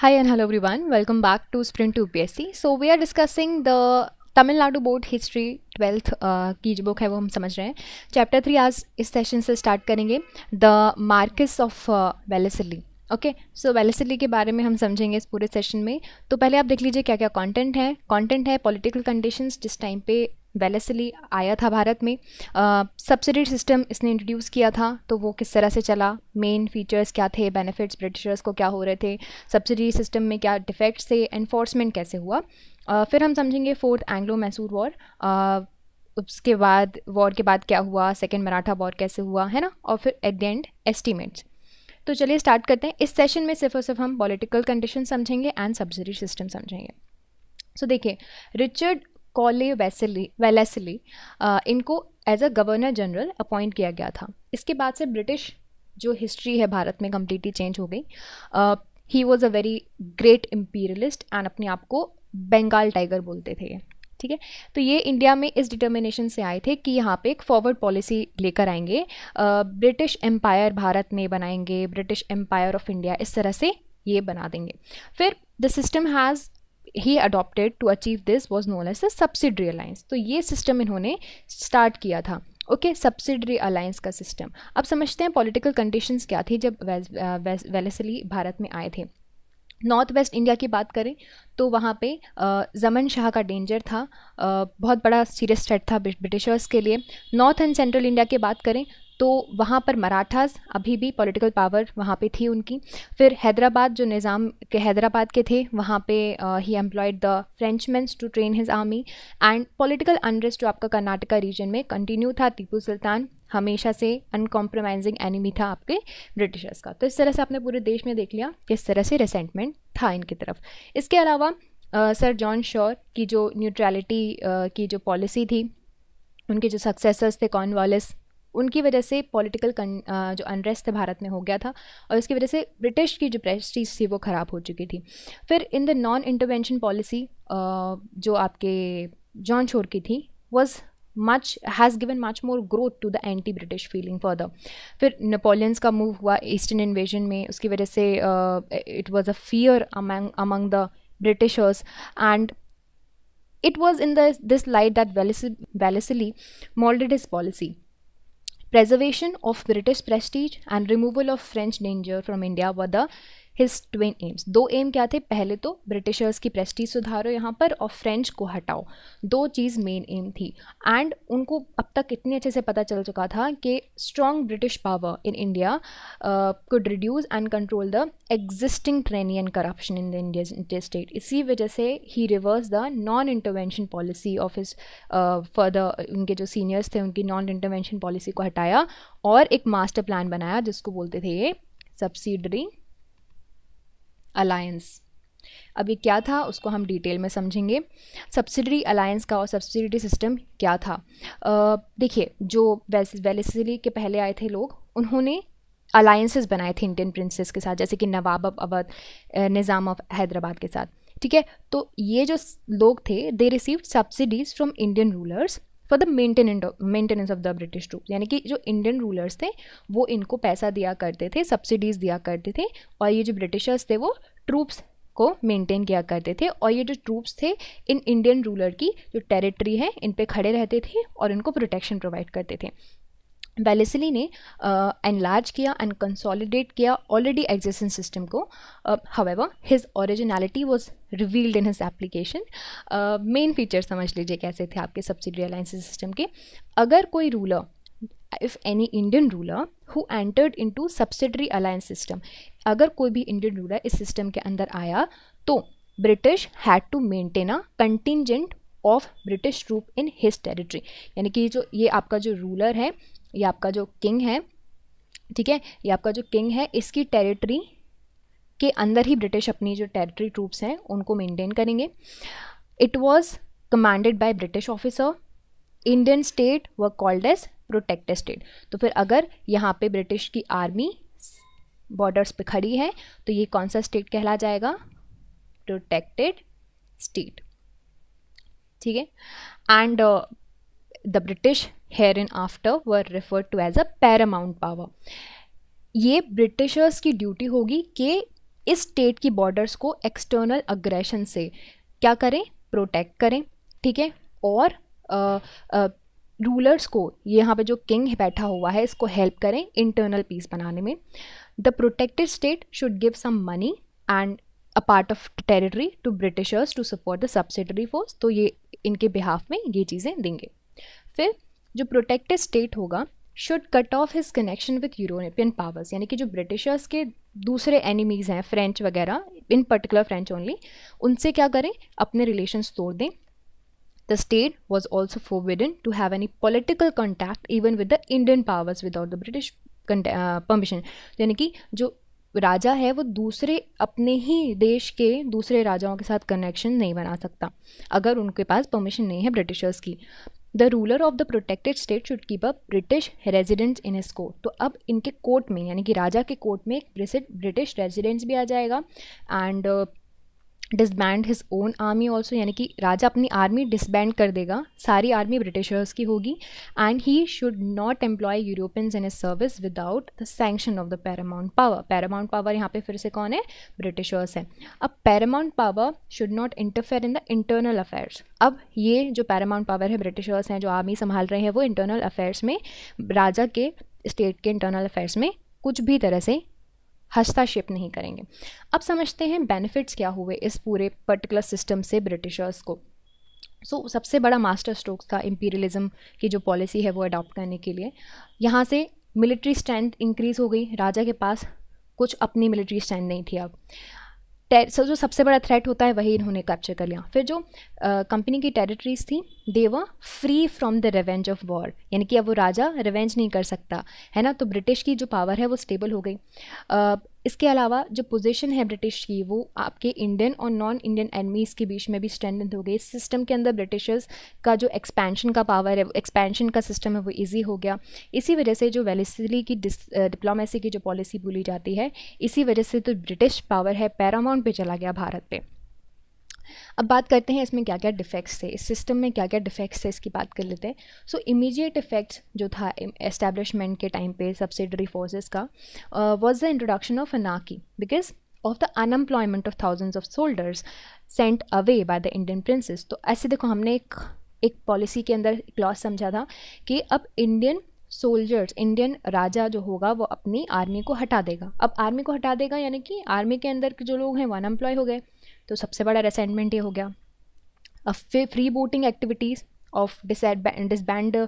Hi and hello everyone. Welcome back to Sprint to UPSC. So we are discussing the Tamil Nadu Board History 12th uh, की जो book है वो हम समझ रहे हैं चैप्टर थ्री आज इस सेशन से स्टार्ट करेंगे the Marquess of Wellesley okay so Wellesley के बारे में हम समझेंगे इस पूरे सेशन में तो पहले आप देख लीजिए क्या क्या कंटेंट है कंटेंट है पॉलिटिकल कंडीशंस जिस टाइम पे वेलेसिली आया था भारत में सब्सिडी सिस्टम इसने इंट्रोड्यूस किया था तो वो किस तरह से चला मेन फीचर्स क्या थे बेनिफिट्स ब्रिटिशर्स को क्या हो रहे थे सब्सिडी सिस्टम में क्या डिफेक्ट्स थे एनफोर्समेंट कैसे हुआ uh, फिर हम समझेंगे फोर्थ एंग्लो मैसूर वॉर उसके बाद वॉर के बाद क्या हुआ सेकेंड मराठा वॉर कैसे हुआ है ना और फिर एट द एंड एस्टिमेट्स तो चलिए स्टार्ट करते हैं इस सेशन में सिर्फ और सिर्फ हम पॉलिटिकल कंडीशन समझेंगे एंड सब्सिडी सिस्टम समझेंगे सो so, देखिए रिचर्ड कॉले वेसली वेलेसली इनको as a governor general appoint किया गया था इसके बाद से ब्रिटिश जो हिस्ट्री है भारत में कम्प्लीटली चेंज हो गई he was a very great imperialist and अपने आप को बंगाल टाइगर बोलते थे ठीक है तो ये इंडिया में इस डिटर्मिनेशन से आए थे कि यहाँ पे एक फॉरवर्ड पॉलिसी लेकर आएंगे ब्रिटिश एम्पायर भारत में बनाएंगे ब्रिटिश एम्पायर ऑफ इंडिया इस तरह से ये बना देंगे फिर the system has he adopted to achieve this was known as a subsidiary alliance तो ये सिस्टम इन्होंने स्टार्ट किया था ओके सब्सिडरी अलायंस का सिस्टम अब समझते हैं पॉलिटिकल कंडीशंस क्या थी जब वेलेसली भारत में आए थे नॉर्थ वेस्ट इंडिया की बात करें तो वहाँ पे जमन शाह का डेंजर था बहुत बड़ा सीरियस थ्रेट था ब्रिटिशर्स के लिए नॉर्थ एंड सेंट्रल इंडिया की बात करें तो वहाँ पर मराठास अभी भी पॉलिटिकल पावर वहाँ पे थी उनकी फिर हैदराबाद जो निज़ाम के हैदराबाद के थे वहाँ पे he employed the French mans to train his army and political unrest जो आपका कर्नाटका रीजन में कंटिन्यू था टीपू सुल्तान हमेशा से अनकॉम्प्रोमाइजिंग एनिमी था आपके ब्रिटिशर्स का तो इस तरह से आपने पूरे देश में देख लिया कि इस तरह से रेसेंटमेंट था इनकी तरफ इसके अलावा सर जॉन शोर की जो न्यूट्रैलिटी uh, की जो पॉलिसी थी उनके जो सक्सेसर्स थे कॉर्नवालिस उनकी वजह से पॉलिटिकल जो अनरेस्ट भारत में हो गया था और इसकी वजह से ब्रिटिश की जो प्रेस्टीज थी वो ख़राब हो चुकी थी फिर in the non intervention policy जो आपके जॉन शोर की थी was much has given much more growth to the anti british feeling further fir napoleon's move hua eastern invasion mein uski wajah it was a fear among among the britishers and it was in this light that wellesley molded his policy preservation of british prestige and removal of french danger from india were the his twin aims दो aim क्या थे पहले तो Britishers की Prestige सुधारो यहाँ पर और फ्रेंच को हटाओ दो चीज़ मेन एम थी एंड उनको अब तक इतने अच्छे से पता चल चुका था कि strong British power in India could reduce and control the existing tyranny corruption in the India state इसी वजह से ही reverse the non intervention policy of his further उनके जो सीनियर्स थे उनकी नॉन इंटरवेंशन पॉलिसी को हटाया और एक मास्टर प्लान बनाया जिसको बोलते थे ये सब्सिडरी अलायंस अभी क्या था उसको हम डिटेल में समझेंगे सब्सिडरी अलायंस का और सब्सिडरी सिस्टम क्या था देखिए जो वेलेसली के पहले आए थे लोग उन्होंने अलायंसेस बनाए थे इंडियन प्रिंसेस के साथ जैसे कि नवाब ऑफ अवध निज़ाम ऑफ हैदराबाद के साथ ठीक है तो ये जो लोग थे they receive subsidies from Indian rulers for the maintenance maintenance of the British troop यानी कि जो इंडियन रूलर्स थे वो इनको पैसा दिया करते थे सब्सिडीज़ दिया करते थे और ये जो ब्रिटिशर्स थे वो ट्रूप्स को मेंटेन किया करते थे और ये जो ट्रूप्स थे इन इंडियन रूलर की जो टेरिटरी है इन पे खड़े रहते थे और इनको प्रोटेक्शन प्रोवाइड करते थे बेलिसली ने एनलार्ज किया एंड कंसोलिडेट किया ऑलरेडी एग्जिस्टिंग सिस्टम को however his originality was revealed in his application main feature समझ लीजिए कैसे थे आपके सब्सिडी अलायंस सिस्टम के अगर कोई ruler if any Indian ruler who entered into subsidiary alliance system अगर कोई भी इंडियन रूलर इस सिस्टम के अंदर आया तो British had to maintain a contingent of British troop in his territory यानी कि जो ये आपका जो रूलर है ये आपका जो किंग है ठीक है ये आपका जो किंग है इसकी टेरिटरी के अंदर ही ब्रिटिश अपनी जो टेरिटरी ट्रूप्स हैं उनको मेंटेन करेंगे it was commanded by British officer Indian state was called as protect state तो फिर अगर यहाँ पे ब्रिटिश की आर्मी बॉर्डर्स पे खड़ी है तो ये कौन सा स्टेट कहला जाएगा प्रोटेक्टेड स्टेट ठीक है and the British after were refer to as a paramount power ये ब्रिटिशर्स की ड्यूटी होगी कि इस स्टेट की बॉर्डर्स को एक्सटर्नल अग्रेशन से क्या करें प्रोटेक्ट करें ठीक है और रूलर्स को यहाँ पे जो किंग बैठा हुआ है इसको हेल्प करें इंटरनल पीस बनाने में the protected state should give some money and a part of territory to Britishers to support the subsidiary force तो ये इनके बिहाफ में ये चीज़ें देंगे फिर जो प्रोटेक्टेड स्टेट होगा should cut off his connection with European powers यानी कि जो ब्रिटिशर्स के दूसरे एनिमीज़ हैं फ्रेंच वगैरह इन पर्टिकुलर फ्रेंच ओनली उनसे क्या करें अपने रिलेशंस तोड़ दें the state was also forbidden to have any political contact even with the Indian powers without the British permission यानी कि जो राजा है वो दूसरे अपने ही देश के दूसरे राजाओं के साथ कनेक्शन नहीं बना सकता अगर उनके पास परमिशन नहीं है ब्रिटिशर्स की the ruler of the protected state should keep a British residents in his court तो अब इनके कोर्ट में यानी कि राजा के कोर्ट में एक ब्रिटिश रेजिडेंट्स भी आ जाएगा and uh, disband his own army also यानी कि राजा अपनी आर्मी डिसबैंड कर देगा सारी आर्मी ब्रिटिशर्स की होगी and he should not employ Europeans in a service without the sanction of the paramount power paramount power यहाँ पे फिर से कौन है ब्रिटिशर्स है अब paramount power should not interfere in the internal affairs अब ये जो पैरामाउंट पावर है ब्रिटिशर्स हैं जो आर्मी संभाल रहे हैं वो इंटरनल अफेयर्स में राजा के स्टेट के इंटरनल अफेयर्स में कुछ भी तरह से हस्ताक्षेप नहीं करेंगे अब समझते हैं बेनिफिट्स क्या हुए इस पूरे पर्टिकुलर सिस्टम से ब्रिटिशर्स को सो so, सबसे बड़ा मास्टर स्ट्रोक था इम्पीरियलिज्म की जो पॉलिसी है वो अडॉप्ट करने के लिए यहाँ से मिलिट्री स्ट्रेंथ इंक्रीज़ हो गई राजा के पास कुछ अपनी मिलिट्री स्टैंड नहीं थी अब सो जो सबसे बड़ा थ्रेट होता है वही इन्होंने कैप्चर कर लिया फिर जो कंपनी की टेरिटरीज थी they were free from the revenge of war यानी कि अब वो राजा रिवेंज नहीं कर सकता है ना तो ब्रिटिश की जो पावर है वो स्टेबल हो गई इसके अलावा जो पोजीशन है ब्रिटिश की वो आपके इंडियन और नॉन इंडियन एनमीज़ के बीच में भी स्ट्रेंथन हो गई इस सिस्टम के अंदर ब्रिटिशर्स का जो एक्सपेंशन का पावर है एक्सपेंशन का सिस्टम है वो ईजी हो गया इसी वजह से जो वेलेसली की डिप्लोमेसी की जो पॉलिसी बोली जाती है इसी वजह से तो ब्रिटिश पावर है पैरामाउंट पर चला गया भारत पर अब बात करते हैं इसमें क्या क्या डिफेक्ट्स थे इस सिस्टम में क्या क्या डिफेक्ट्स थे इसकी बात कर लेते हैं सो इमीडिएट इफेक्ट्स जो था एस्टेब्लिशमेंट के टाइम पे सब्सिडरी फोर्सेस का वॉज द इंट्रोडक्शन ऑफ अनाकी because of the unemployment of thousands of soldiers sent away by the Indian princes तो ऐसे देखो हमने एक एक पॉलिसी के अंदर क्लॉज समझा था कि अब इंडियन सोल्जर्स इंडियन राजा जो होगा वो अपनी आर्मी को हटा देगा अब आर्मी को हटा देगा यानी कि आर्मी के अंदर के जो लोग हैं वो अनएम्प्लॉय हो गए तो सबसे बड़ा रेसेंटमेंट ये हो गया अब free booting activities of disband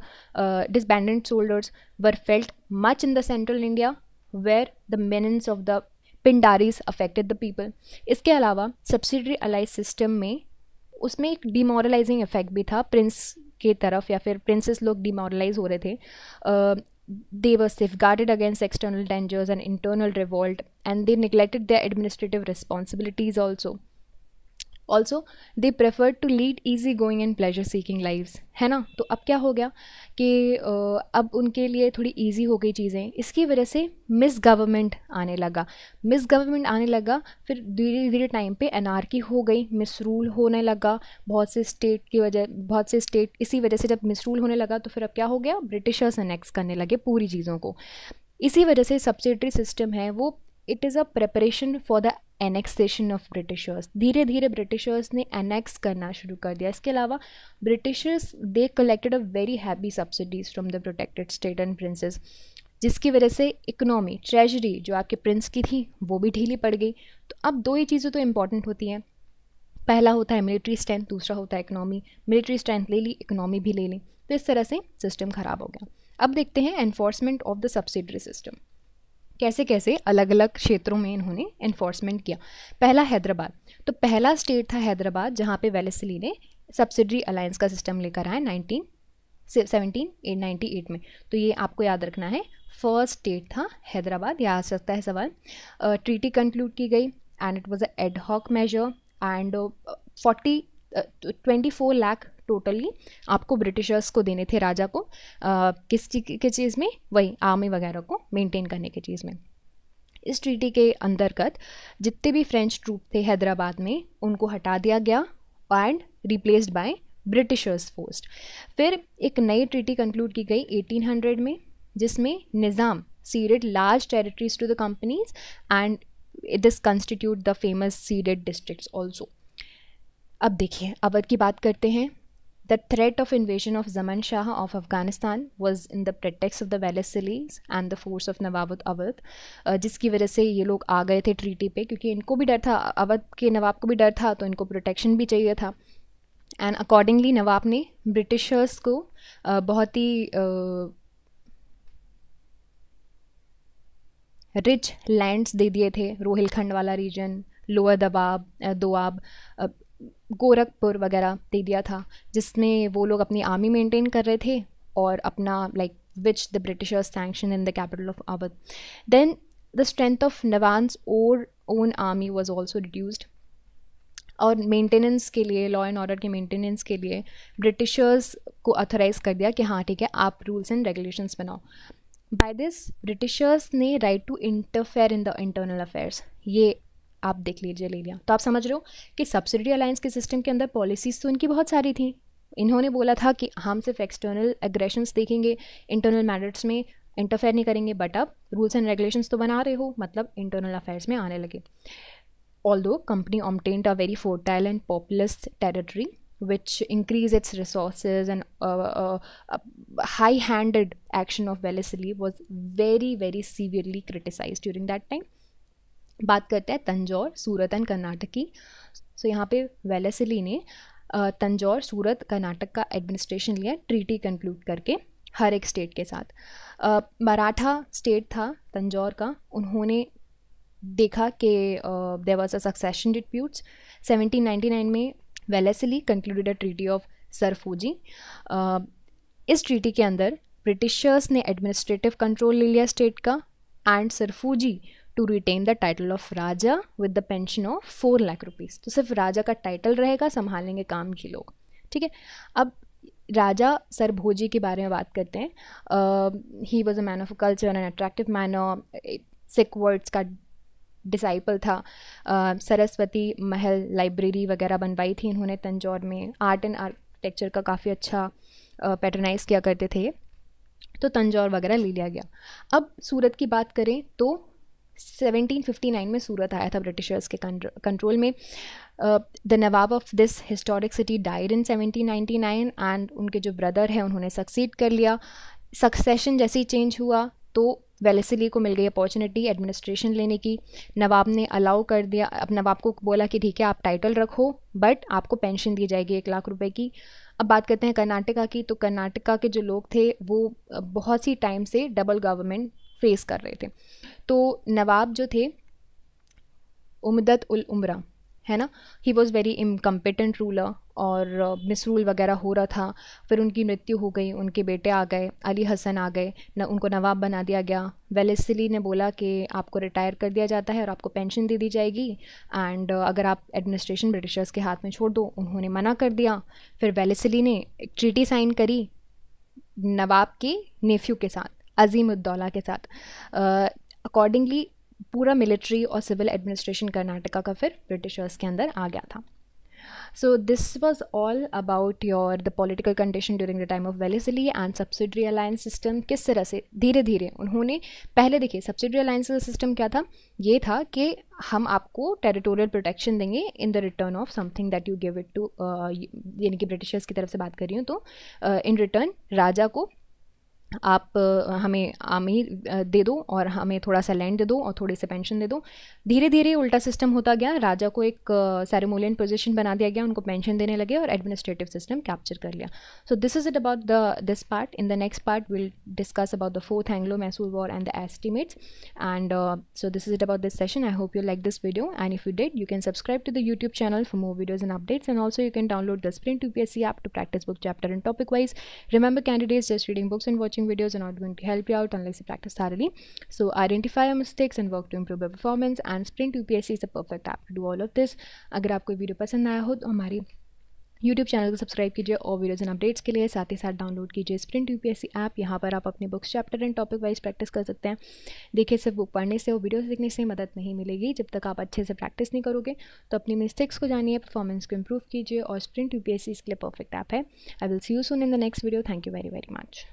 disbanded soldiers were felt much in the central India where the menace of the Pindaris affected the people इसके अलावा सब्सिडरी अलाइज सिस्टम में उसमें एक डिमोरलाइजिंग इफेक्ट भी था प्रिंस के तरफ या फिर प्रिंसेस लोग डिमोरलाइज हो रहे थे they were safe guarded against external dangers and internal revolt and they neglected the administrative responsibilities also also they prefer to lead easy going and pleasure seeking life है ना तो अब क्या हो गया कि अब उनके लिए थोड़ी ईजी हो गई चीज़ें इसकी वजह से मिस गवर्नमेंट आने लगा मिस गवर्नमेंट आने लगा फिर धीरे धीरे टाइम पे की हो गई मिस रूल होने लगा बहुत से स्टेट की वजह बहुत से स्टेट इसी वजह से जब मिस रूल होने लगा तो फिर अब क्या हो गया ब्रिटिशर्स अनेक्स करने लगे पूरी चीज़ों को इसी वजह से सब्सिडरी सिस्टम है वो it is a preparation for the annexation of Britishers धीरे धीरे ब्रिटिशर्स ने एनेक्स करना शुरू कर दिया इसके अलावा Britishers they collected a very heavy subsidies from the protected state and princes जिसकी वजह से इकोनॉमी ट्रेजरी जो आपके प्रिंस की थी वो भी ढीली पड़ गई तो अब दो ही चीज़ें तो इम्पॉर्टेंट होती हैं पहला होता है मिलिट्री स्ट्रेंथ दूसरा होता है इकनॉमी मिलिट्री स्ट्रेंथ ले ली इकनॉमी भी ले ली तो इस तरह से सिस्टम ख़राब हो गया अब देखते हैं enforcement of the subsidiary system कैसे कैसे अलग अलग क्षेत्रों में इन्होंने इन्फोर्समेंट किया पहला हैदराबाद तो पहला स्टेट था हैदराबाद जहाँ पे वेलेसली ने सब्सिडरी अलायंस का सिस्टम लेकर आया nineteen seventeen eight ninety eight में तो ये आपको याद रखना है फर्स्ट स्टेट था हैदराबाद या आ सकता है सवाल ट्रीटी कंक्लूड की गई and it was a ad hoc measure and forty twenty four lakh totally आपको ब्रिटिशर्स को देने थे राजा को आ, किस के चीज़ में वही आर्मी वगैरह को मेंटेन करने के चीज़ में इस ट्रीटी के अंतर्गत जितने भी फ्रेंच ट्रूप थे हैदराबाद में उनको हटा दिया गया and replaced by Britishers force फिर एक नई ट्रीटी कंक्लूड की गई 1800 में जिसमें Nizam ceded large territories to the companies and this constitute the famous ceded districts also अब देखिए अवध की बात करते हैं The threat of invasion of Zaman Shah of Afghanistan was in the pretext of the Velisillis and the force of Nawab Awadh uh, जिसकी वजह से ये लोग आ गए थे ट्रीटी पे क्योंकि इनको भी डर था अवध के नवाब को भी डर था तो इनको प्रोटेक्शन भी चाहिए था एंड अकॉर्डिंगली नवाब ने ब्रिटिशर्स को uh, बहुत ही रिच uh, लैंड्स दे दिए थे रोहिलखंड वाला रीजन लोअर दबाब दोआब गोरखपुर वगैरह दे दिया था जिसमें वो लोग अपनी आर्मी मेंटेन कर रहे थे और अपना like which the Britishers sanction in the capital of Awadh then the strength of Nawabs और own army was also reduced और मेंटेनेंस के लिए लॉ एंड ऑर्डर के मेंटेनेंस के लिए ब्रिटिशर्स को अथोराइज़ कर दिया कि हाँ ठीक है आप रूल्स एंड रेगुलेशंस बनाओ बाय दिस ब्रिटिशर्स ने right to interfere in the internal affairs ये आप देख लीजिए ले लिया तो आप समझ रहे हो कि सब्सिडी अलायंस के सिस्टम के अंदर पॉलिसीज़ तो इनकी बहुत सारी थी इन्होंने बोला था कि हम सिर्फ एक्सटर्नल एग्रेशंस देखेंगे इंटरनल मैटर्स में इंटरफेयर नहीं करेंगे बट अब रूल्स एंड रेगुलेशंस तो बना रहे हो मतलब इंटरनल अफेयर्स में आने लगे although company obtained a very fertile and populous territory which increase its resource and high uh, action of handed was very very severely criticise during that time बात करते हैं तंजौर सूरत एंड कर्नाटक की सो so, यहाँ पे वेलेसिली ने तंजौर सूरत कर्नाटक का एडमिनिस्ट्रेशन लिया treaty conclude करके हर एक स्टेट के साथ मराठा स्टेट था तंजौर का उन्होंने देखा कि देर वॉज अ सक्सेशन डिट्यूट्स 1799 में Wellesley concluded a treaty of Serfoji इस ट्रीटी के अंदर ब्रिटिशर्स ने एडमिनिस्ट्रेटिव कंट्रोल ले लिया स्टेट का and Serfoji uh, to retain the title of Raja with the pension of four lakh rupees तो सिर्फ राजा का टाइटल रहेगा संभालेंगे काम के लोग ठीक है अब राजा सरभोजी के बारे में बात करते हैं he was a man of culture and attractive man Schwartz का डिसाइपल था uh, सरस्वती महल लाइब्रेरी वगैरह बनवाई थी इन्होंने तंजौर में आर्ट एंड आर्किटेक्चर का काफ़ी अच्छा पैटर्नाइज uh, किया करते थे तो तंजौर वगैरह ले लिया गया अब सूरत की बात करें तो 1759 में सूरत आया था ब्रिटिशर्स के कंट्रोल में the Nawab of this historic city died in 1799 and उनके जो ब्रदर हैं उन्होंने सक्सीड कर लिया सक्सेशन जैसे ही चेंज हुआ तो वेलेसिली को मिल गई अपॉर्चुनिटी एडमिनिस्ट्रेशन लेने की नवाब ने अलाउ कर दिया अब नवाब को बोला कि ठीक है आप टाइटल रखो बट आपको पेंशन दी जाएगी एक लाख रुपए की अब बात करते हैं कर्नाटका की तो कर्नाटका के जो लोग थे वो बहुत सी टाइम से डबल गवर्नमेंट फेस कर रहे थे तो नवाब जो थे उमदत उल उमरा है ना he was very incompetent ruler और मिस uh, रूल वगैरह हो रहा था फिर उनकी मृत्यु हो गई उनके बेटे आ गए अली हसन आ गए न उनको नवाब बना दिया गया वेलेसली ने बोला कि आपको रिटायर कर दिया जाता है और आपको पेंशन दे दी जाएगी एंड uh, अगर आप एडमिनिस्ट्रेशन ब्रिटिशर्स के हाथ में छोड़ दो उन्होंने मना कर दिया फिर वेलेसली ने एक ट्रीटी साइन करी नवाब के नेफ्यू के साथ अजीम उद्दौला के साथ अकॉर्डिंगली पूरा मिलिट्री और सिविल एडमिनिस्ट्रेशन कर्नाटका का फिर ब्रिटिशर्स के अंदर आ गया था so this was all about your the political condition during the time of Wellesley and subsidiary alliance system किस तरह से धीरे धीरे उन्होंने पहले देखिए सब्सिडरी अलायंस सिस्टम क्या था ये था कि हम आपको टेरिटोरियल प्रोटेक्शन देंगे in the return of something that you give it to यानी कि ब्रिटिशर्स की तरफ से बात कर रही हूँ तो इन uh, रिटर्न राजा को आप हमें आमीर दे दो और हमें थोड़ा सा लैंड दे दो और थोड़ी से पेंशन दे दो धीरे धीरे उल्टा सिस्टम होता गया राजा को एक सेरेमोलियन पोजीशन बना दिया गया उनको पेंशन देने लगे और एडमिनिस्ट्रेटिव सिस्टम कैप्चर कर लिया so this is it about the this part in the next part will discuss about the fourth Anglo Mysore war and the estimates and so this is it about this session I hope you like this video and if you did you can subscribe to the YouTube channel for more videos and updates and also you can download the sprint to P S C app to practice book chapter and topic wise remember candidates just reading books and watch watching videos are not going to help you out unless you practice thoroughly. So identify your mistakes and work to improve your performance and Sprint UPSC is a perfect app to do all of this. अगर आपको video पसंद आया हो तो हमारी YouTube channel को subscribe कीजिए और वीडियोज़ एंड अपडेट्स के लिए साथ ही साथ डाउनलोड कीजिए स्प्रिंट यूपीएससी ऐप यहाँ पर आप अपने books chapter and topic wise practice कर सकते हैं देखिए सिर्फ बुक पढ़ने से और वीडियो देखने से मदद नहीं मिलेगी जब तक आप अच्छे से प्रैक्टिस नहीं करोगे तो अपनी मिस्टेक्स को जानिए परफॉर्मेंस को इम्प्रूव कीजिए और स्प्रिंट यू इसके लिए परफेक्ट ऐप है I will see you soon in the next video thank you very very much